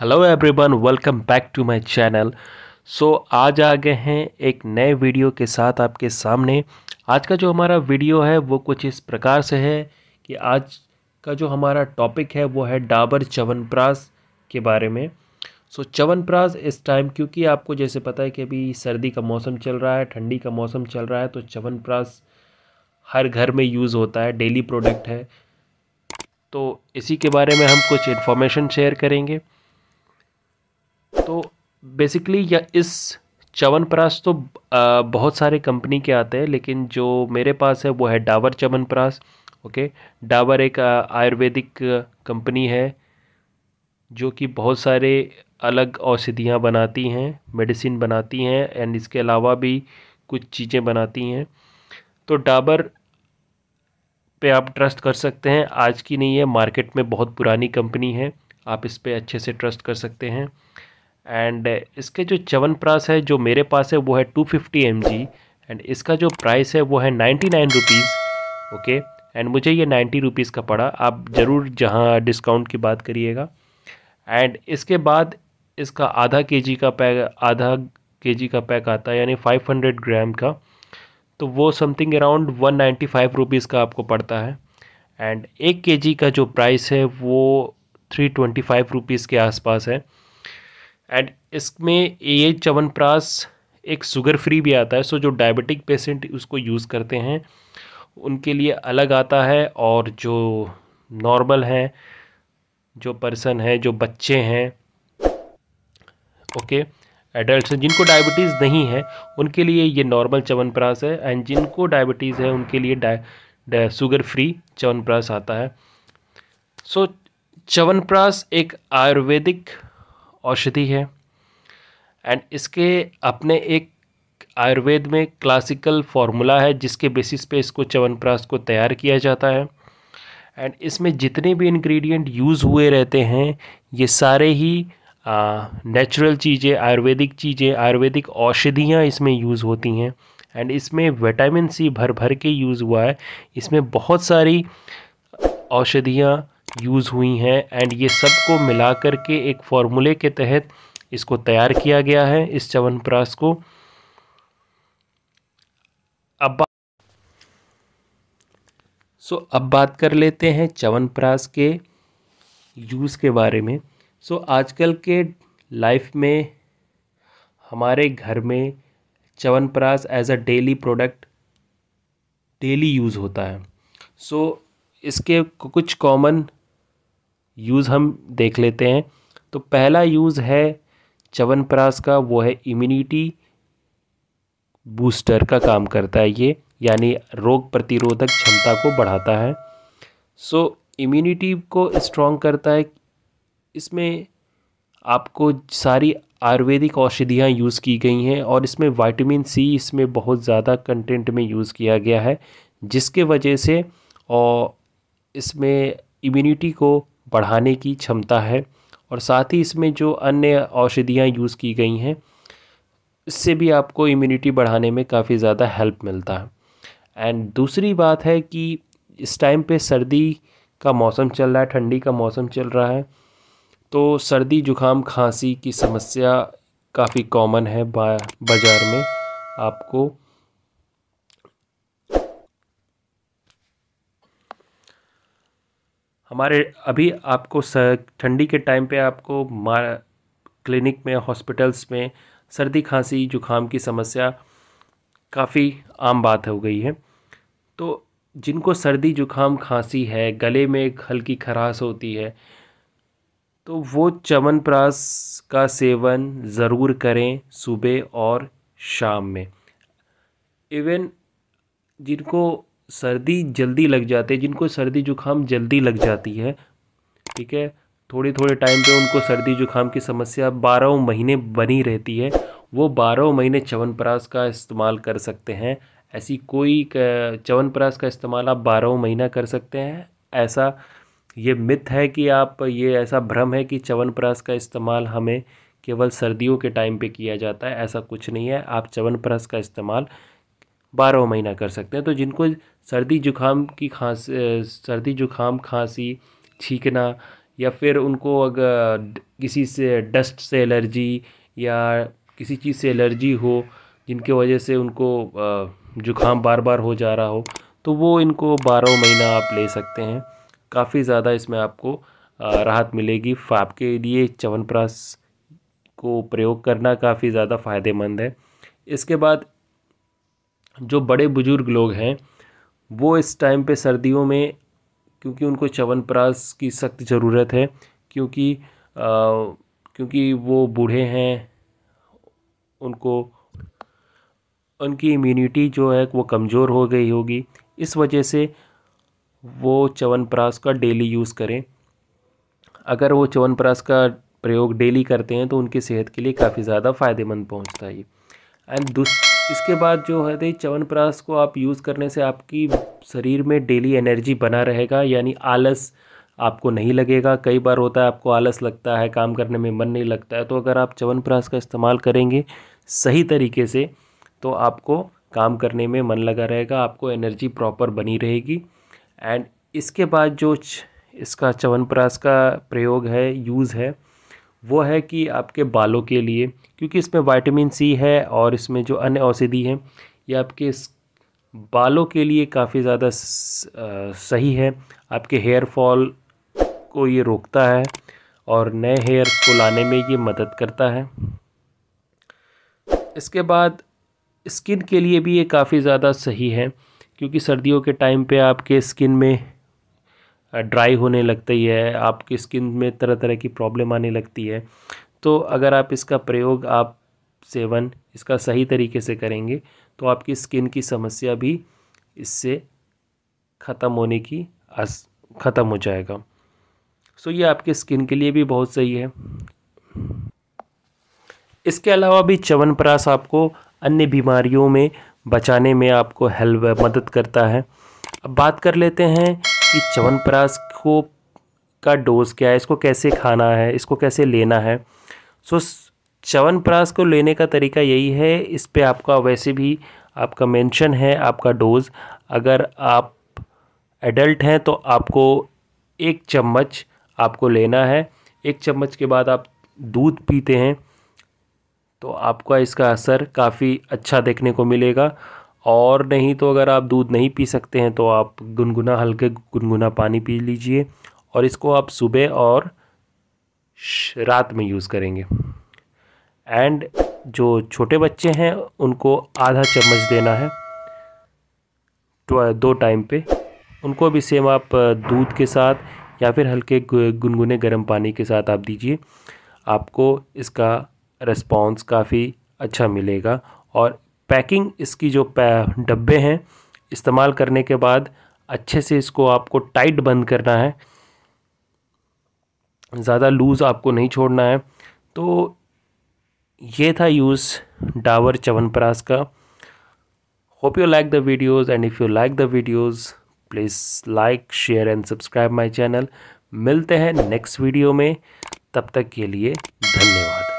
hello everyone welcome back to my channel so आज आ गए हैं एक नए वीडियो के साथ आपके सामने आज का जो हमारा वीडियो है वो कुछ इस प्रकार से है कि आज का जो हमारा टॉपिक है वो है डाबर चवनप्रास के बारे में सो so, चवनप्रास इस टाइम क्योंकि आपको जैसे पता है कि अभी सर्दी का मौसम चल रहा है ठंडी का मौसम चल रहा है तो चवनप्रास हर घर में यूज़ होता है डेली प्रोडक्ट है तो इसी के बारे में हम कुछ इन्फॉर्मेशन शेयर करेंगे तो बेसिकली या इस च्यवनप्राश तो बहुत सारे कंपनी के आते हैं लेकिन जो मेरे पास है वो है डाबर च्यवनप्राश ओके डाबर एक आयुर्वेदिक कंपनी है जो कि बहुत सारे अलग औषधियाँ बनाती हैं मेडिसिन बनाती हैं एंड इसके अलावा भी कुछ चीज़ें बनाती हैं तो डाबर पे आप ट्रस्ट कर सकते हैं आज की नहीं है मार्केट में बहुत पुरानी कंपनी है आप इस पर अच्छे से ट्रस्ट कर सकते हैं एंड uh, इसके जो चवन प्रास है जो मेरे पास है वो है two fifty M G and इसका जो प्राइस है वो है ninety nine rupees okay and मुझे ये नाइन्टी रुपीज़ का पड़ा आप ज़रूर जहाँ डिस्काउंट की बात करिएगा एंड इसके बाद इसका आधा के जी का पैक आधा के जी का पैक आता है यानी फाइव हंड्रेड ग्राम का तो वो something around one ninety five rupees का आपको पड़ता है एंड एक के जी का जो प्राइस है वो थ्री ट्वेंटी फाइव रुपीज़ के आसपास है एंड इसमें ये चवनप्राश एक शुगर फ्री भी आता है सो जो डायबिटिक पेशेंट उसको यूज़ करते हैं उनके लिए अलग आता है और जो नॉर्मल हैं जो पर्सन हैं जो बच्चे हैं ओके एडल्ट जिनको डायबिटीज़ नहीं है उनके लिए ये नॉर्मल चवनप्राश है एंड जिनको डायबिटीज़ है उनके लिए डा शुगर फ्री चवनप्राश आता है सो so, चवनप्राश एक आयुर्वेदिक औषधि है एंड इसके अपने एक आयुर्वेद में क्लासिकल फार्मूला है जिसके बेसिस पे इसको च्यवनप्राश को तैयार किया जाता है एंड इसमें जितने भी इंग्रेडिएंट यूज़ हुए रहते हैं ये सारे ही नेचुरल चीज़ें आयुर्वेदिक चीज़ें आयुर्वेदिक औषधियाँ इसमें यूज़ होती हैं एंड इसमें विटामिन सी भर भर के यूज़ हुआ है इसमें बहुत सारी औषधियाँ यूज़ हुई हैं एंड ये सब को मिला कर के एक फॉर्मूले के तहत इसको तैयार किया गया है इस प्रास को अब बा... सो so, अब बात कर लेते हैं प्रास के यूज़ के बारे में सो so, आजकल के लाइफ में हमारे घर में chyawanprash as a daily product daily use होता है सो so, इसके कुछ कॉमन यूज़ हम देख लेते हैं तो पहला यूज़ है च्यवनप्राश का वो है इम्यूनिटी बूस्टर का काम करता है ये यानी रोग प्रतिरोधक क्षमता को बढ़ाता है सो so, इम्यूनिटी को स्ट्रॉन्ग करता है इसमें आपको सारी आयुर्वेदिक औषधियाँ यूज़ की गई हैं और इसमें विटामिन सी इसमें बहुत ज़्यादा कंटेंट में यूज़ किया गया है जिसके वजह से और इसमें इम्यूनिटी को बढ़ाने की क्षमता है और साथ ही इसमें जो अन्य औषधियाँ यूज़ की गई हैं इससे भी आपको इम्यूनिटी बढ़ाने में काफ़ी ज़्यादा हेल्प मिलता है एंड दूसरी बात है कि इस टाइम पे सर्दी का मौसम चल रहा है ठंडी का मौसम चल रहा है तो सर्दी जुकाम खांसी की समस्या काफ़ी कॉमन है बाज़ार में आपको हमारे अभी आपको ठंडी के टाइम पे आपको क्लिनिक में हॉस्पिटल्स में सर्दी खांसी जुकाम की समस्या काफ़ी आम बात हो गई है तो जिनको सर्दी जुकाम खांसी है गले में एक हल्की खराश होती है तो वो प्रास का सेवन ज़रूर करें सुबह और शाम में इवन जिनको सर्दी जल्दी लग जाती है जिनको सर्दी जुकाम जल्दी लग जाती है ठीक है थोड़े थोड़े टाइम पे उनको सर्दी जुकाम की समस्या बारह महीने बनी रहती है वो बारह महीने च्यवनप्राश का इस्तेमाल कर सकते हैं ऐसी कोई च्यवनप्राश का इस्तेमाल आप बारह महीना कर सकते हैं ऐसा ये मिथ है कि आप ये ऐसा भ्रम है कि च्यवनप्राश का इस्तेमाल हमें केवल सर्दियों के टाइम पे किया जाता है ऐसा कुछ नहीं है आप च्यवनप्राश का इस्तेमाल बारह महीना कर सकते हैं तो जिनको सर्दी जुकाम की खांस सर्दी जुकाम खांसी छींकना या फिर उनको अगर किसी से डस्ट से एलर्जी या किसी चीज़ से एलर्जी हो जिनके वजह से उनको जुकाम बार बार हो जा रहा हो तो वो इनको बारह महीना आप ले सकते हैं काफ़ी ज़्यादा इसमें आपको राहत मिलेगी फाप के लिए चवनप्रास को प्रयोग करना काफ़ी ज़्यादा फ़ायदेमंद है इसके बाद जो बड़े बुज़ुर्ग लोग हैं वो इस टाइम पे सर्दियों में क्योंकि उनको च्यवनप्राश की सख्त ज़रूरत है क्योंकि आ, क्योंकि वो बूढ़े हैं उनको उनकी इम्यूनिटी जो है वो कमज़ोर हो गई होगी इस वजह से वो च्यवनप्राश का डेली यूज़ करें अगर वो च्यवनप्राश का प्रयोग डेली करते हैं तो उनकी सेहत के लिए काफ़ी ज़्यादा फ़ायदेमंद पहुंचता है एंड दूसरा इसके बाद जो है च्यवनप्राश को आप यूज़ करने से आपकी शरीर में डेली एनर्जी बना रहेगा यानी आलस आपको नहीं लगेगा कई बार होता है आपको आलस लगता है काम करने में मन नहीं लगता है तो अगर आप च्यवनप्राश का इस्तेमाल करेंगे सही तरीके से तो आपको काम करने में मन लगा रहेगा आपको एनर्जी प्रॉपर बनी रहेगी एंड इसके बाद जो इसका च्यवनप्राश का प्रयोग है यूज़ है वो है कि आपके बालों के लिए क्योंकि इसमें वाइटामिन सी है और इसमें जो अन्य औषधि है ये आपके बालों के लिए काफ़ी ज़्यादा सही है आपके हेयर फॉल को ये रोकता है और नए हेयर को लाने में ये मदद करता है इसके बाद स्किन के लिए भी ये काफ़ी ज़्यादा सही है क्योंकि सर्दियों के टाइम पे आपके स्किन में ड्राई होने लगती है आपकी स्किन में तरह तरह की प्रॉब्लम आने लगती है तो अगर आप इसका प्रयोग आप सेवन इसका सही तरीके से करेंगे तो आपकी स्किन की समस्या भी इससे ख़त्म होने की ख़त्म हो जाएगा सो ये आपके स्किन के लिए भी बहुत सही है इसके अलावा भी च्यवनप्राश आपको अन्य बीमारियों में बचाने में आपको हेल्प मदद करता है अब बात कर लेते हैं कि च्यवनप्राश को का डोज़ क्या है इसको कैसे खाना है इसको कैसे लेना है सो च्यवनप्राश को लेने का तरीका यही है इस पर आपका वैसे भी आपका मेंशन है आपका डोज़ अगर आप एडल्ट हैं तो आपको एक चम्मच आपको लेना है एक चम्मच के बाद आप दूध पीते हैं तो आपका इसका असर काफ़ी अच्छा देखने को मिलेगा और नहीं तो अगर आप दूध नहीं पी सकते हैं तो आप गुनगुना हल्के गुनगुना पानी पी लीजिए और इसको आप सुबह और रात में यूज़ करेंगे एंड जो छोटे बच्चे हैं उनको आधा चम्मच देना है तो, दो टाइम पे उनको भी सेम आप दूध के साथ या फिर हल्के गुनगुने गर्म पानी के साथ आप दीजिए आपको इसका रिस्पॉन्स काफ़ी अच्छा मिलेगा और पैकिंग इसकी जो डब्बे हैं इस्तेमाल करने के बाद अच्छे से इसको आपको टाइट बंद करना है ज़्यादा लूज़ आपको नहीं छोड़ना है तो ये था यूज़ डावर चवनप्राश का hope you like the videos and if you like the videos please like share and subscribe my channel मिलते हैं नेक्स्ट वीडियो में तब तक के लिए धन्यवाद